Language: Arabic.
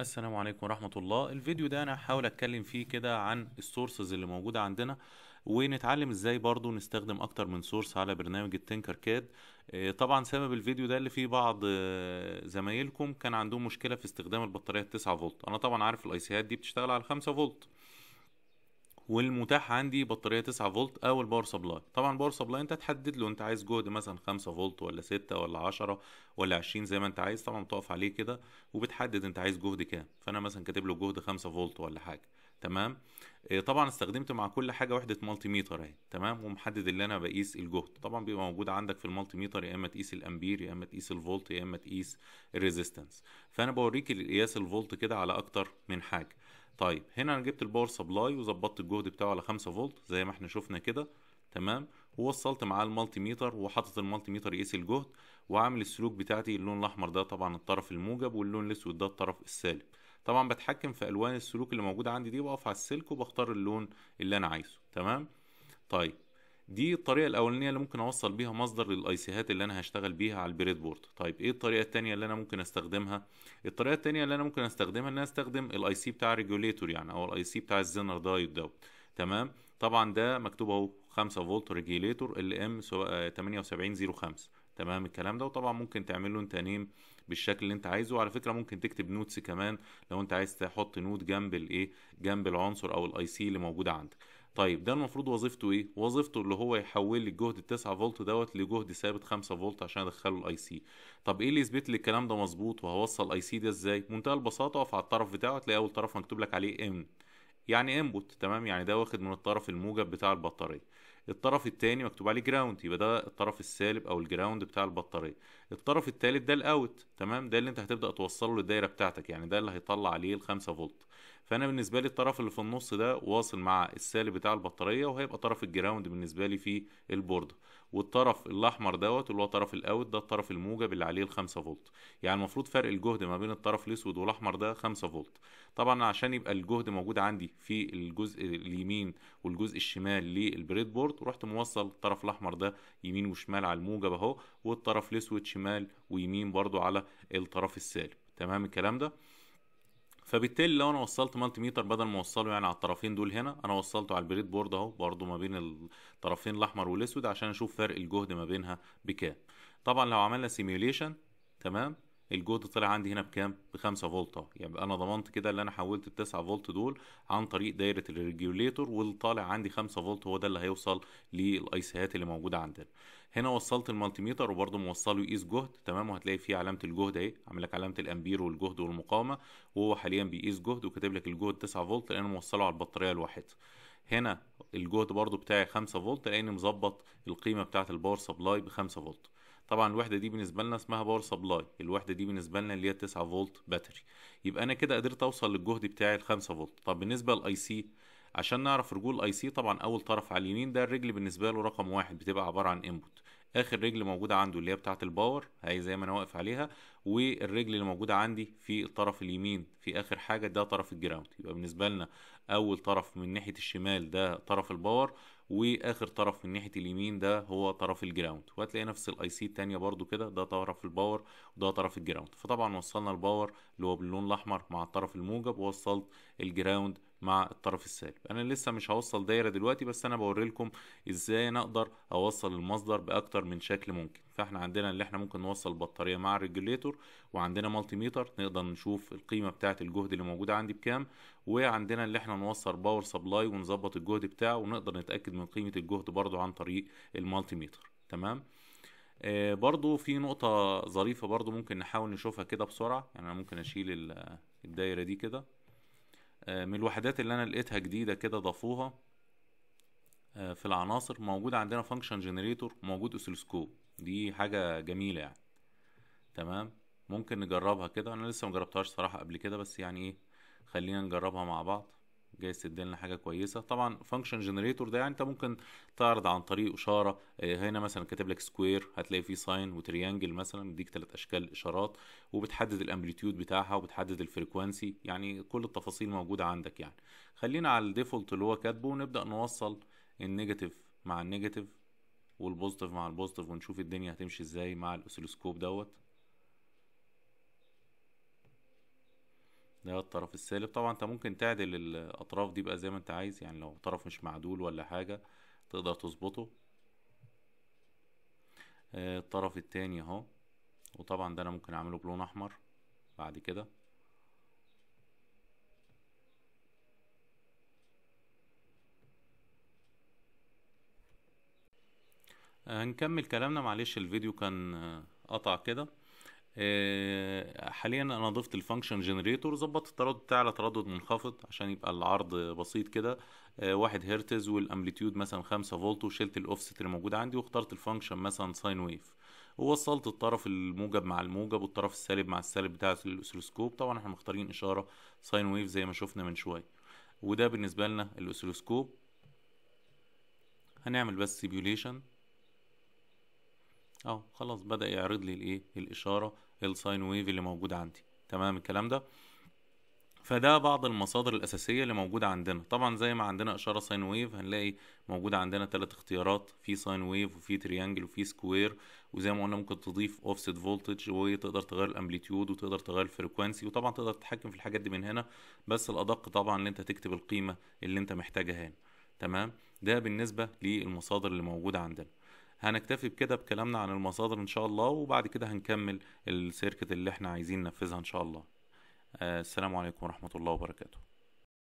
السلام عليكم ورحمة الله الفيديو ده أنا هحاول أتكلم فيه كده عن السورسز اللي موجودة عندنا ونتعلم ازاي برضو نستخدم اكتر من سورس على برنامج التنكر كاد آه، طبعا سبب الفيديو ده اللي فيه بعض آه، زمايلكم كان عندهم مشكلة في استخدام البطارية 9 فولت انا طبعا عارف الاي سيات دي بتشتغل على 5 فولت والمتاح عندي بطاريه 9 فولت او الباور سبلاي طبعا الباور سبلاي انت تحدد له انت عايز جهد مثلا 5 فولت ولا 6 ولا 10 ولا 20 زي ما انت عايز طبعا بتقف عليه كده وبتحدد انت عايز جهد كام فانا مثلا كاتب له جهد 5 فولت ولا حاجه تمام آه، طبعا استخدمت مع كل حاجه وحده مالتي ميتر اهي تمام ومحدد اللي انا بقيس الجهد طبعا بيبقى موجود عندك في المالتي ميتر يا اما تقيس الامبير يا اما تقيس الفولت يا اما تقيس الريزيستنس فانا بوريك قياس الفولت كده على اكتر من حاجه طيب هنا انا جبت الباور سبلاي وظبطت الجهد بتاعه على 5 فولت زي ما احنا شفنا كده تمام ووصلت معاه المالتي ميتر وحاطط المالتي ميتر يقيس الجهد وعامل السلوك بتاعتي اللون الاحمر ده طبعا الطرف الموجب واللون الاسود ده الطرف السالب طبعا بتحكم في الوان السلوك اللي موجوده عندي دي بقف على السلك وبختار اللون اللي انا عايزه تمام طيب دي الطريقة الأولانية اللي ممكن أوصل بيها مصدر للأيسيهات اللي أنا هشتغل بيها على البريد بورد طيب إيه الطريقة التانية اللي أنا ممكن أستخدمها الطريقة التانية اللي أنا ممكن أستخدمها إن أنا أستخدم الأي سي بتاع الريجوليتور يعني أو الأي سي بتاع الزينر دايت دوت تمام طبعا ده مكتوب أهو 5 فولت ريجوليتور ال ام 7805 تمام الكلام ده وطبعا ممكن تعمل له انت نيم بالشكل اللي انت عايزه وعلى فكره ممكن تكتب نوتس كمان لو انت عايز تحط نوت جنب الايه جنب العنصر او الاي سي اللي موجوده عندك طيب ده المفروض وظيفته ايه وظيفته اللي هو يحول لي الجهد ال 9 فولت دوت لجهد ثابت 5 فولت عشان ادخله الاي سي طب ايه اللي يثبت لي الكلام ده مظبوط وهوصل الاي سي ده ازاي منتهى البساطه اقف على الطرف بتاعه تلاقي اول طرف مكتوب لك عليه ام يعني انبوت تمام يعني ده واخد من الطرف الموجب بتاع البطاريه الطرف الثاني مكتوب عليه جراوند يبقى ده الطرف السالب او الجراوند بتاع البطاريه الطرف الثالث ده الاوت تمام ده اللي انت هتبدا توصله للدايره بتاعتك يعني ده اللي هيطلع عليه ال 5 فولت فانا بالنسبه لي الطرف اللي في النص ده واصل مع السالب بتاع البطاريه وهيبقى طرف الجراوند بالنسبه لي في البورده والطرف الاحمر دوت اللي هو طرف الاوت ده الطرف الموجب اللي عليه الخمسة 5 فولت يعني المفروض فرق الجهد ما بين الطرف الاسود والاحمر ده 5 فولت طبعا عشان يبقى الجهد موجود عندي في الجزء اليمين والجزء الشمال للبريد بورد رحت موصل الطرف الاحمر ده يمين وشمال على الموجب اهو والطرف الاسود شمال ويمين برضو على الطرف السالب تمام الكلام ده فبالتالي لو انا وصلت مالتي ميتر بدل ما اوصله يعني على الطرفين دول هنا انا وصلته على البريد بورد اهو برضه ما بين الطرفين الاحمر والاسود عشان اشوف فرق الجهد ما بينها بكام طبعا لو عملنا سيميوليشن تمام الجهد طلع عندي هنا بكام ب 5 فولت يبقى يعني انا ضمنت كده ان انا حولت ال 9 فولت دول عن طريق دايره الريجوليتور واللي طالع عندي 5 فولت هو ده اللي هيوصل للايسيهات اللي موجوده عندنا هنا وصلت المالتيميتر وبرده موصله يقيس جهد تمام وهتلاقي فيه علامه الجهد اهي عامل لك علامه الامبير والجهد والمقاومه وهو حاليا بيقيس جهد وكاتب لك الجهد 9 فولت لان موصله على البطاريه الواحده هنا الجهد برضو بتاعي 5 فولت لان مظبط القيمه بتاعه الباور سبلاي ب 5 فولت طبعا الوحده دي بالنسبه لنا اسمها باور سبلاي الوحده دي بالنسبه لنا اللي هي 9 فولت باتري يبقى انا كده قدرت اوصل للجهد بتاعي ال 5 فولت طب بالنسبه للاي سي عشان نعرف رجول الاي سي طبعا اول طرف على اليمين ده الرجل بالنسبه له رقم واحد بتبقى عباره عن انبوت اخر رجل موجوده عنده اللي هي بتاعه الباور اهي زي ما انا واقف عليها والرجل اللي موجوده عندي في الطرف اليمين في اخر حاجه ده طرف الجراوند يبقى بالنسبه لنا اول طرف من ناحيه الشمال ده طرف الباور واخر طرف من ناحيه اليمين ده هو طرف الجراوند وهتلاقي نفس الاي سي الثانيه برده كده ده طرف الباور وده طرف الجراوند فطبعا وصلنا الباور اللي هو باللون الاحمر مع الطرف الموجب ووصلت الجراوند مع الطرف السالب انا لسه مش هوصل دايره دلوقتي بس انا بوري لكم ازاي نقدر اوصل المصدر باكتر من شكل ممكن فاحنا عندنا اللي احنا ممكن نوصل بطاريه مع الريجوليتور وعندنا مالتي ميتر نقدر نشوف القيمه بتاعه الجهد اللي موجوده عندي بكام وعندنا اللي احنا نوصل باور سبلاي ونظبط الجهد بتاعه ونقدر نتاكد من قيمه الجهد برضو عن طريق المالتي ميتر تمام آه برضو في نقطه ظريفه برضو ممكن نحاول نشوفها كده بسرعه يعني انا ممكن اشيل الدايره دي كده آه، من الوحدات اللي انا لقيتها جديده كده ضافوها آه، في العناصر موجود عندنا فانكشن جنريتور موجود اسلسكوب دي حاجه جميله يعني تمام ممكن نجربها كده انا لسه مجربتهاش صراحه قبل كده بس يعني ايه خلينا نجربها مع بعض جايز تدينا حاجه كويسه طبعا فانكشن جنريتور ده يعني انت ممكن تعرض عن طريق اشاره آه، هنا مثلا كاتب لك سكوير هتلاقي فيه ساين وتريانجل مثلا بيديك ثلاث اشكال اشارات وبتحدد الامبليتيود بتاعها وبتحدد الفريكوانسي يعني كل التفاصيل موجوده عندك يعني خلينا على الديفولت اللي هو كاتبه ونبدا نوصل النيجاتيف مع النيجاتيف والبوزيتيف مع البوزيتيف ونشوف الدنيا هتمشي ازاي مع الاوسيلوسكوب دوت ده الطرف السالب طبعا انت ممكن تعدل الاطراف دي بقى زي ما انت عايز يعني لو طرف مش معدول ولا حاجة تقدر تظبطه آه، الطرف التاني اهو وطبعا ده انا ممكن اعمله بلون احمر بعد كده آه، هنكمل كلامنا معلش الفيديو كان آه، قطع كده آه، حاليا انا ضفت الفانكشن جنريتور ظبطت التردد بتاعي على تردد منخفض عشان يبقى العرض بسيط كده آه، واحد هرتز والامبليتيود مثلا 5 فولت وشلت الاوفست اللي موجود عندي واخترت الفانكشن مثلا ساين ويف ووصلت الطرف الموجب مع الموجب والطرف السالب مع السالب بتاع الاسلوسكوب طبعا احنا مختارين اشاره ساين ويف زي ما شفنا من شويه وده بالنسبه لنا الاسلوسكوب هنعمل بس سيبيوليشن اهو خلاص بدا يعرض لي الايه الاشاره الساين ويف اللي موجوده عندي تمام الكلام ده فده بعض المصادر الأساسية اللي موجودة عندنا طبعا زي ما عندنا إشارة ساين ويف هنلاقي موجودة عندنا ثلاث اختيارات في ساين ويف وفي تريانجل وفي سكوير وزي ما قلنا ممكن تضيف اوفست فولتج وتقدر تغير الامبليتيود وتقدر تغير الفريكوانسي وطبعا تقدر تتحكم في الحاجات دي من هنا بس الأدق طبعا ان انت تكتب القيمة اللي انت محتاجها هنا تمام ده بالنسبة للمصادر اللي موجودة عندنا هنكتفي بكده بكلامنا عن المصادر ان شاء الله وبعد كده هنكمل السيركت اللي احنا عايزين ننفذها ان شاء الله آه، السلام عليكم ورحمه الله وبركاته